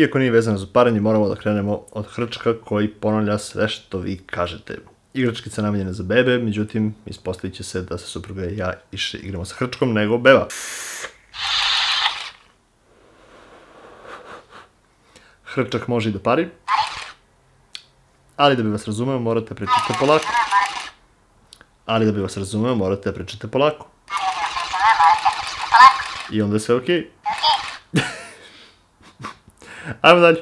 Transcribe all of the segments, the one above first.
Iako nije vezano za paranje, moramo da krenemo od hrčka koji ponavlja sve što vi kažete. Igračkica namenjena za bebe, međutim, ispostavit će se da se supruga i ja više igramo sa hrčkom nego beba. Hrčak može i da pari, ali da bi vas razumeo morate pričati polako. Ali da bi vas razumeo morate da pričate polako. I onda je sve okej. Okay. Ajmo dalje.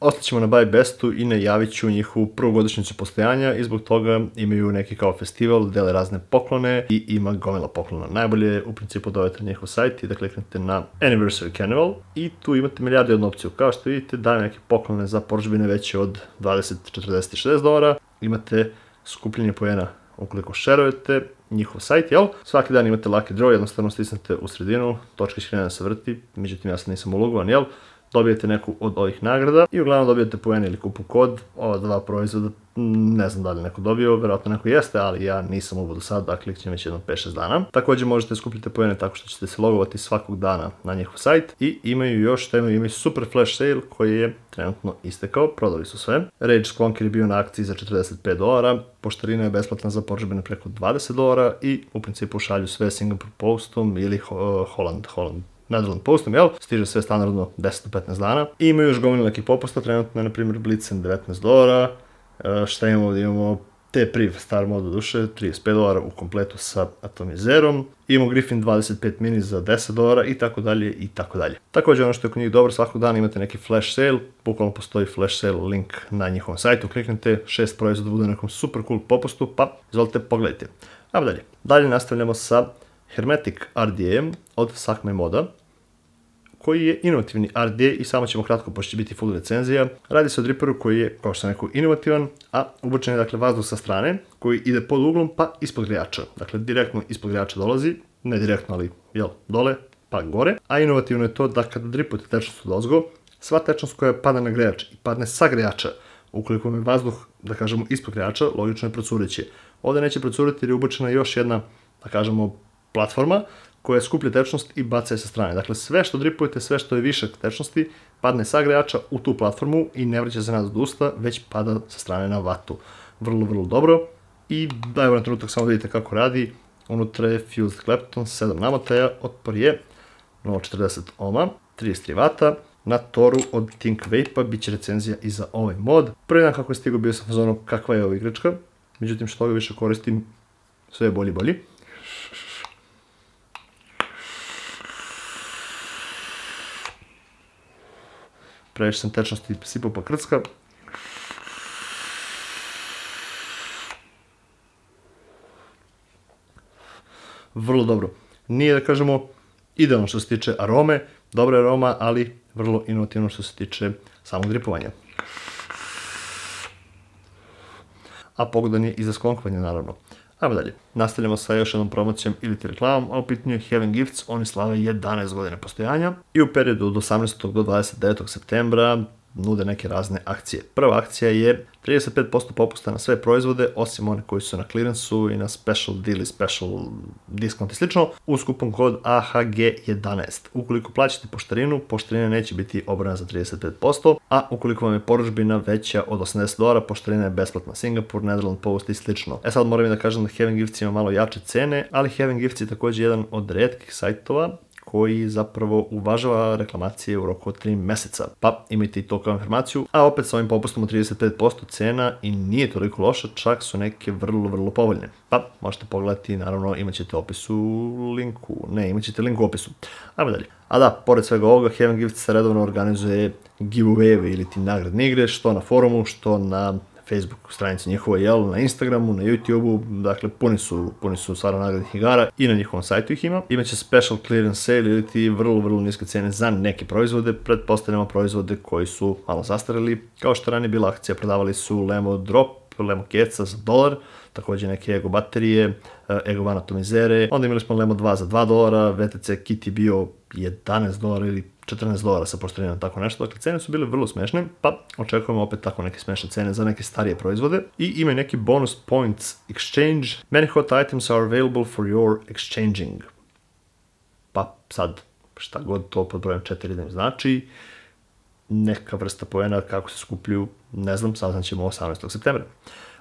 Ostaćemo na Buy Bestu i najavit ću njihovu prvu godišnicu postojanja i zbog toga imaju neki kao festival, dele razne poklone i ima gomila poklona. Najbolje je u principu da na njihov sajt i da kliknete na Anniversary Carnival i tu imate milijarde jednu opciju. Kao što vidite daju neke poklone za poručbine veće od 20, 40, 60 dolara. Imate skupljenje pojena ukoliko šerujete, njihov sajt, jel? Svaki dan imate lucky draw, jednostavno stisnete u sredinu, točka iskrena da se vrti, međutim ja sad nisam ulogovan, jel? dobijete neku od ovih nagrada i uglavnom dobijete poen ili kupu kod, ova dva proizvoda, ne znam da li neko dobio, verovatno neko jeste, ali ja nisam uvo do sad, a klikćem već jedno 5-6 dana. Također možete da skupljati poene tako što ćete se logovati svakog dana na njihov sajt i imaju još temu, imaju super flash sale koji je trenutno istekao, prodali su sve. Rage Squonker je bio na akciji za 45 dolara, poštarina je besplatna za poržbene preko 20 dolara i u principu šalju sve Singapore Postom ili Holland, Holland Netherland Postom, jel? Stiže sve standardno 10 do 15 dana. I imaju još gomilu nekih popusta, trenutno je, na primjer, Blitzen 19 dolara, e, šta imamo ovdje, imamo te priv star mod duše, 35 dolara u kompletu sa atomizerom, imamo Griffin 25 mini za 10 dolara i tako dalje i tako dalje. Također ono što je kod njih dobro, svakog dana imate neki flash sale, bukvalno postoji flash sale link na njihovom sajtu, kliknite šest proizvoda bude na nekom super cool popustu, pa izvolite pogledajte. Ajmo dalje. Dalje nastavljamo sa Hermetic RDM od Sakme Moda, koji je inovativni RD i samo ćemo kratko, pošto će biti full recenzija. Radi se o driperu koji je, kao što sam rekao, inovativan, a obučen je dakle vazduh sa strane, koji ide pod uglom pa ispod grijača. Dakle, direktno ispod grijača dolazi, ne direktno, ali jel, dole, pa gore. A inovativno je to da kada dripujete tečnost od ozgo, sva tečnost koja pada na grijač i padne sa grijača, ukoliko je vazduh, da kažemo, ispod grijača, logično je procureće. Ovde neće procuriti jer je ubočena još jedna, da kažemo, platforma koja skuplja tečnost i baca je sa strane. Dakle, sve što dripujete, sve što je višak tečnosti, padne sa grejača u tu platformu i ne vraća se nazad usta, već pada sa strane na vatu. Vrlo, vrlo dobro. I da evo na trenutak samo da vidite kako radi. Unutra je Fused Clapton, 7 namataja, otpor je 0.40 ohma, 33 vata. Na Toru od Think Vape-a bit će recenzija i za ovaj mod. Prvi dan kako je stigao bio sam fazonom kakva je ova igračka, međutim što ga više koristim, sve je bolji bolji. previše sam tečnosti sipao pa krcka. Vrlo dobro. Nije, da kažemo, idealno što se tiče arome, dobra aroma, ali vrlo inovativno što se tiče samog dripovanja. A pogodan je i za skonkovanje, naravno. Ajmo dalje. Nastavljamo sa još jednom promocijom ili ti reklamom, a u pitanju je Heaven Gifts, oni slave 11 godine postojanja i u periodu od 18. do 29. septembra nude neke razne akcije. Prva akcija je 35% popusta na sve proizvode, osim one koji su na clearance-u i na special deal i special discount i slično, uz kupon kod AHG11. Ukoliko plaćate poštarinu, poštarina neće biti obrana za 35%, a ukoliko vam je poručbina veća od 80 dolara, poštarina je besplatna. Singapur, Netherland Post i slično. E sad moram i da kažem da Heaven Gifts ima malo jače cene, ali Heaven Gifts je također jedan od redkih sajtova koji zapravo uvažava reklamacije u roku od 3 meseca. Pa imajte i to kao informaciju, a opet sa ovim popustom od 35% cena i nije toliko loša, čak su neke vrlo, vrlo povoljne. Pa možete pogledati, naravno imat ćete opis u linku, ne, imat ćete link u opisu. Ajmo dalje. A da, pored svega ovoga, Heaven Gifts redovno organizuje giveaway-eve ili ti nagradne igre, što na forumu, što na Facebook stranicu njihova, jel, na Instagramu, na YouTubeu, dakle puni su, puni su stvarno nagradnih igara i na njihovom sajtu ih ima. Imaće special clearance sale ili ti vrlo, vrlo niske cene za neke proizvode, pretpostavljamo proizvode koji su malo zastareli. Kao što ranije bila akcija, prodavali su Lemo Drop, Lemo Keca za dolar, takođe neke Ego baterije, eh, Ego Van Atomizere, onda imali smo Lemo 2 za 2 dolara, VTC Kit je bio 11 dolara ili 14 dolara sa poštenjena tako nešto, dakle cene su bile vrlo smešne, pa očekujemo opet tako neke smešne cene za neke starije proizvode i ima neki bonus points exchange, many hot items are available for your exchanging. Pa sad, šta god to pod brojem 4 da im znači, neka vrsta poena kako se skupljuju, ne znam, saznat ćemo 18. septembra.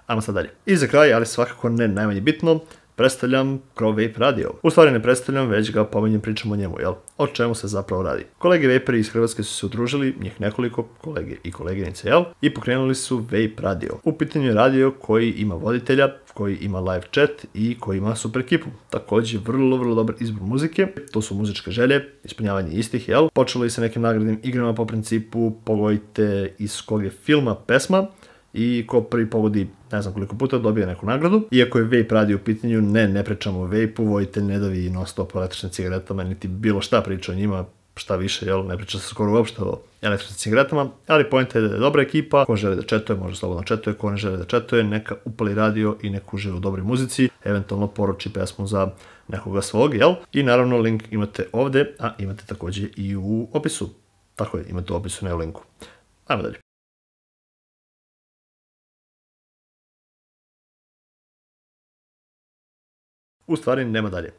Ajmo sad dalje. I za kraj, ali svakako ne najmanje bitno, predstavljam Crow Vape Radio. U stvari ne predstavljam, već ga pomenjem pričam o njemu, jel? O čemu se zapravo radi? Kolege vaperi iz Hrvatske su se udružili, njih nekoliko kolege i koleginice, jel? I pokrenuli su Vape Radio. U pitanju je radio koji ima voditelja, koji ima live chat i koji ima super ekipu. Također, vrlo, vrlo dobar izbor muzike, to su muzičke želje, ispunjavanje istih, jel? Počelo je sa nekim nagradnim igrama po principu pogojite iz kog je filma pesma, i ko prvi pogodi ne znam koliko puta dobije neku nagradu. Iako je vape radi u pitanju, ne, ne pričamo o vape-u, vojitelj ne davi non stop o električnim cigaretama, niti bilo šta priča o njima, šta više, jel, ne priča se skoro uopšte o električnim cigaretama, ali point je da je dobra ekipa, ko želi da četuje, može slobodno četuje, ko ne želi da četuje, neka upali radio i neku uživa u dobroj muzici, eventualno poruči pesmu za nekoga svog, jel? I naravno link imate ovde, a imate takođe i u opisu. Tako je, imate u opisu, ne u linku. Ajmo dalje. U stvari nema dalje.